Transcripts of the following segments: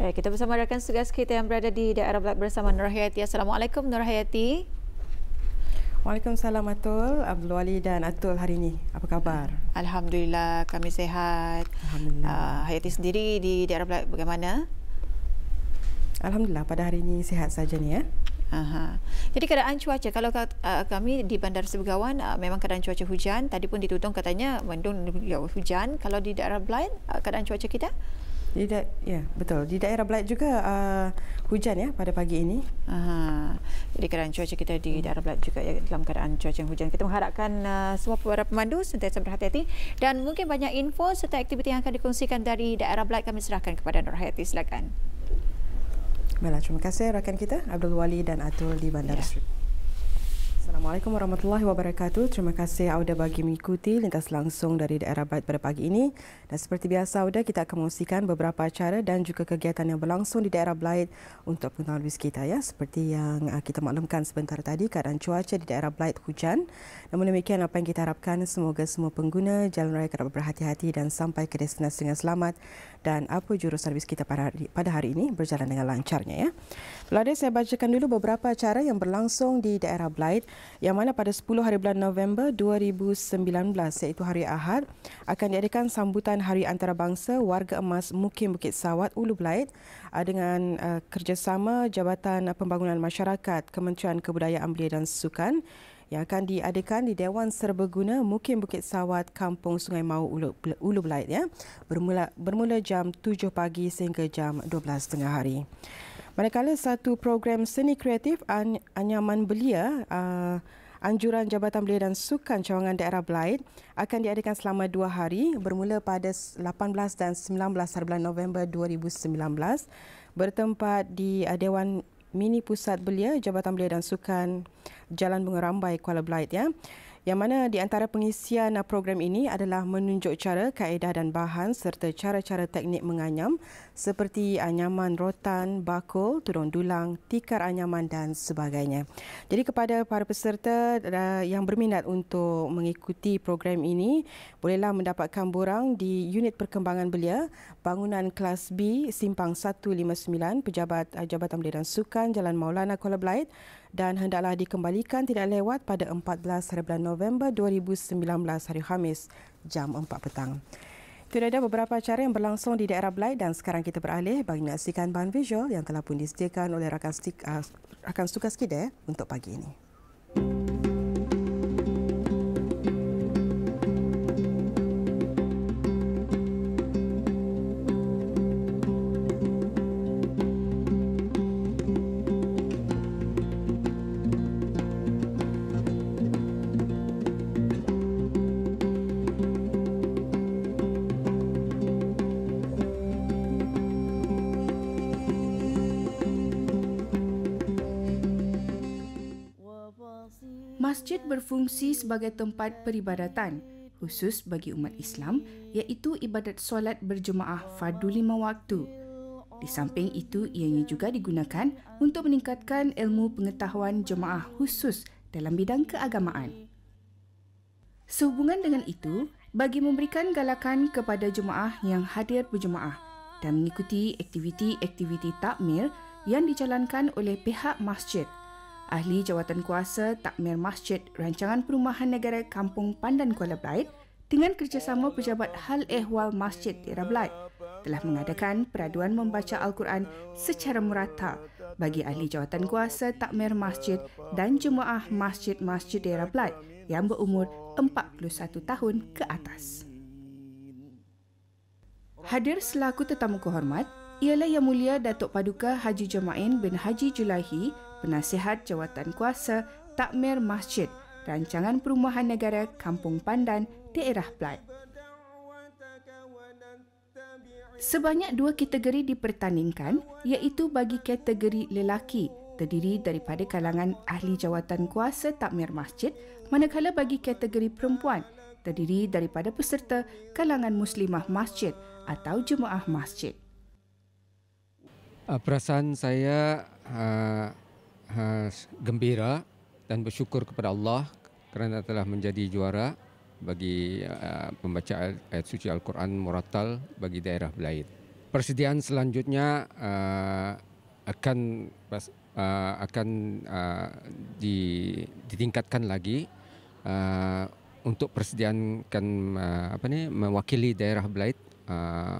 Baik, kita bersama rakan segas kita yang berada di daerah Black bersama Nur Hayati. Assalamualaikum Nur Hayati. Waalaikumsalam Atul, Abdul Wali dan Atul hari ini. Apa khabar? Alhamdulillah, kami sehat. Alhamdulillah. Uh, Hayati sendiri di daerah Black bagaimana? Alhamdulillah, pada hari ini sehat saja ni ya. Aha. Jadi keadaan cuaca, kalau uh, kami di Bandar Sebegawan uh, ah, memang keadaan cuaca hujan. Tadi pun ditutup katanya mendung ya, hujan. Kalau di daerah Blind, uh, keadaan cuaca kita? Di da- ya, betul. Di daerah Blight juga uh, hujan ya pada pagi ini. Aha. Jadi keadaan cuaca kita di hmm. daerah Blight juga ya, dalam keadaan cuaca yang hujan. Kita mengharapkan uh, semua para pemandu sentiasa berhati-hati dan mungkin banyak info serta aktiviti yang akan dikongsikan dari daerah Blight kami serahkan kepada Nur Hayati. Silakan. Baiklah, terima kasih rakan kita Abdul Wali dan Atul di Bandar ya. Sri. Assalamualaikum warahmatullahi wabarakatuh. Terima kasih Auda bagi mengikuti lintas langsung dari daerah Bait pada pagi ini. Dan seperti biasa Auda, kita akan mengusikan beberapa acara dan juga kegiatan yang berlangsung di daerah Bait untuk pengetahuan wis kita. Ya. Seperti yang ah, kita maklumkan sebentar tadi, keadaan cuaca di daerah Bait hujan. Namun demikian, apa yang kita harapkan, semoga semua pengguna jalan raya kerap berhati-hati dan sampai ke destinasi dengan selamat. Dan apa jurusan wis kita pada hari ini berjalan dengan lancarnya. Ya. Lada saya bacakan dulu beberapa acara yang berlangsung di daerah Blight yang mana pada 10 hari bulan November 2019 iaitu hari Ahad akan diadakan sambutan Hari Antarabangsa Warga Emas Mukim Bukit Sawat Ulu Blight ah, dengan ah, kerjasama Jabatan Pembangunan Masyarakat Kementerian Kebudayaan Belia dan Sukan yang akan diadakan di Dewan Serbaguna Mukim Bukit Sawat Kampung Sungai Mau Ulu, Ulu Blight ya bermula bermula jam 7 pagi sehingga jam 12 tengah hari. Manakala satu program seni kreatif anyaman belia uh, Anjuran Jabatan Belia dan Sukan Cawangan Daerah Belait akan diadakan selama dua hari bermula pada 18 dan 19 bulan November 2019 bertempat di uh, Dewan Mini Pusat Belia Jabatan Belia dan Sukan Jalan Bunga Rambai Kuala Belait. Ya yang mana di antara pengisian uh, program ini adalah menunjuk cara, kaedah dan bahan serta cara-cara teknik menganyam seperti anyaman uh, rotan, bakul, tudung dulang, tikar anyaman dan sebagainya. Jadi kepada para peserta uh, yang berminat untuk mengikuti program ini, bolehlah mendapatkan borang di unit perkembangan belia, bangunan kelas B, Simpang 159, Pejabat Jabatan Belia dan Sukan, Jalan Maulana, Kuala Belait, dan hendaklah dikembalikan tidak lewat pada 14 November 2019 hari Khamis jam 4 petang. Tidak ada beberapa acara yang berlangsung di daerah Belai dan sekarang kita beralih bagi menyaksikan bahan visual yang telah pun disediakan oleh rakan, stik, uh, rakan Sukas Kide untuk pagi ini. masjid berfungsi sebagai tempat peribadatan khusus bagi umat Islam iaitu ibadat solat berjemaah fardu lima waktu. Di samping itu, ianya juga digunakan untuk meningkatkan ilmu pengetahuan jemaah khusus dalam bidang keagamaan. Sehubungan dengan itu, bagi memberikan galakan kepada jemaah yang hadir berjemaah dan mengikuti aktiviti-aktiviti takmir yang dijalankan oleh pihak masjid Ahli jawatan kuasa Takmir Masjid Rancangan Perumahan Negara Kampung Pandan Kuala Belait dengan kerjasama Pejabat Hal Ehwal Masjid Tera Belait telah mengadakan peraduan membaca Al-Quran secara merata bagi ahli jawatan kuasa Takmir Masjid dan Jemaah Masjid-Masjid Tera Belait yang berumur 41 tahun ke atas. Hadir selaku tetamu kehormat, ialah Yang Mulia Datuk Paduka Haji Jemain bin Haji Julahi, Penasihat Jawatan Kuasa Takmir Masjid, Rancangan Perumahan Negara Kampung Pandan, Daerah Plat. Sebanyak dua kategori dipertandingkan iaitu bagi kategori lelaki terdiri daripada kalangan ahli jawatan kuasa takmir masjid manakala bagi kategori perempuan terdiri daripada peserta kalangan muslimah masjid atau jemaah masjid. Uh, perasaan saya uh, uh, gembira dan bersyukur kepada Allah kerana telah menjadi juara bagi uh, pembacaan ayat suci Al-Quran Muratal bagi daerah Belait. Persediaan selanjutnya uh, akan uh, akan uh, di, ditingkatkan lagi uh, untuk persediaan kan uh, apa ni mewakili daerah Belait uh,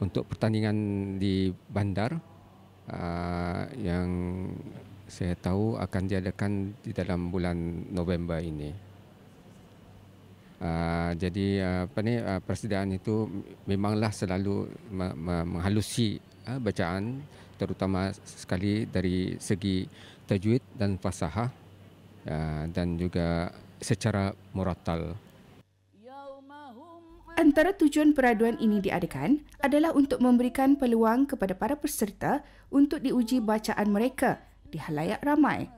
untuk pertandingan di bandar uh, yang saya tahu akan diadakan di dalam bulan November ini. Uh, jadi apa ni uh, persediaan itu memanglah selalu me- me- menghalusi uh, bacaan terutama sekali dari segi tajwid dan fasaha uh, dan juga secara muratal. Antara tujuan peraduan ini diadakan adalah untuk memberikan peluang kepada para peserta untuk diuji bacaan mereka di halayak ramai.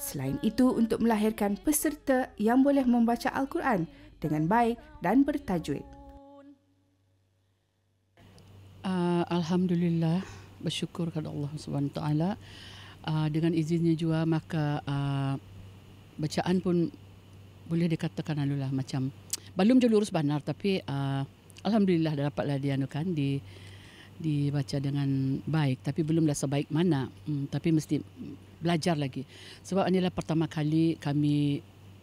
Selain itu, untuk melahirkan peserta yang boleh membaca Al-Quran dengan baik dan bertajwid. Uh, ah, Alhamdulillah, bersyukur kepada Allah SWT. Uh, ah, dengan izinnya juga, maka uh, bacaan pun boleh dikatakan alulah macam belum jadi lurus benar tapi uh, alhamdulillah dah dapatlah dianukan di dibaca dengan baik tapi belumlah sebaik mana hmm, tapi mesti belajar lagi sebab inilah pertama kali kami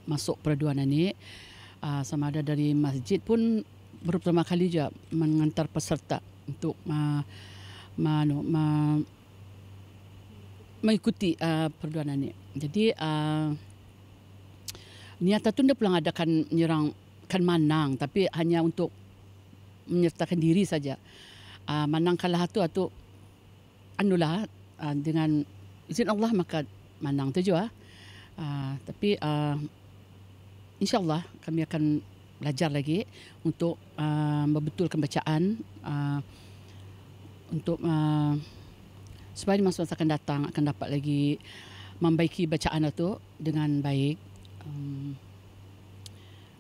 masuk peraduan ini uh, ah, sama ada dari masjid pun baru pertama kali juga mengantar peserta untuk ma, ma, no, ma, mengikuti uh, ah, perduan ini. Jadi uh, niat tu dia pulang adakan nyerang kan menang tapi hanya untuk menyertakan diri saja. Uh, ah, menang kalah tu atau ah, anulah ah, dengan izin Allah maka menang tu juga. Uh, tapi insya Allah kami akan belajar lagi untuk uh, membetulkan bacaan uh, untuk uh, supaya masa akan datang akan dapat lagi membaiki bacaan itu dengan baik. Um,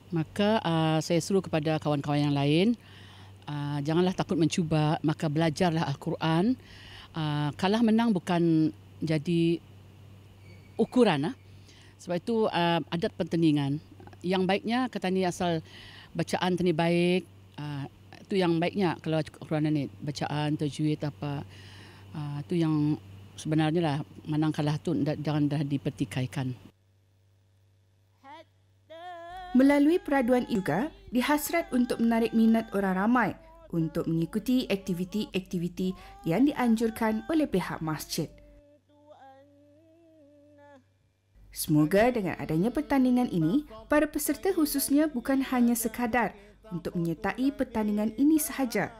Maka uh, saya suruh kepada kawan-kawan yang lain, uh, janganlah takut mencuba, maka belajarlah Al-Quran. Uh, kalah menang bukan jadi ukuran. Uh. Sebab itu uh, adat pentingan. Yang baiknya kata ni asal bacaan ni baik, uh, tu yang baiknya kalau Al-Quran ini bacaan, tajwid apa. Uh, tu yang sebenarnya lah menang kalah tu jangan dah dipertikaikan. Melalui peraduan ini juga, dihasrat untuk menarik minat orang ramai untuk mengikuti aktiviti-aktiviti yang dianjurkan oleh pihak masjid. Semoga dengan adanya pertandingan ini, para peserta khususnya bukan hanya sekadar untuk menyertai pertandingan ini sahaja,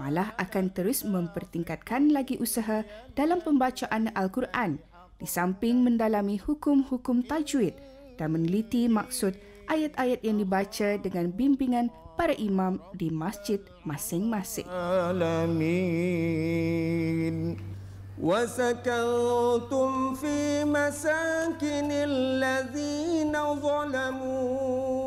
malah akan terus mempertingkatkan lagi usaha dalam pembacaan Al-Quran di samping mendalami hukum-hukum tajwid dan meneliti maksud ayat-ayat yang dibaca dengan bimbingan para imam di masjid masing-masing. Alamin. وَسَكَنْتُمْ فِي مَسَاكِنِ الَّذِينَ ظَلَمُوا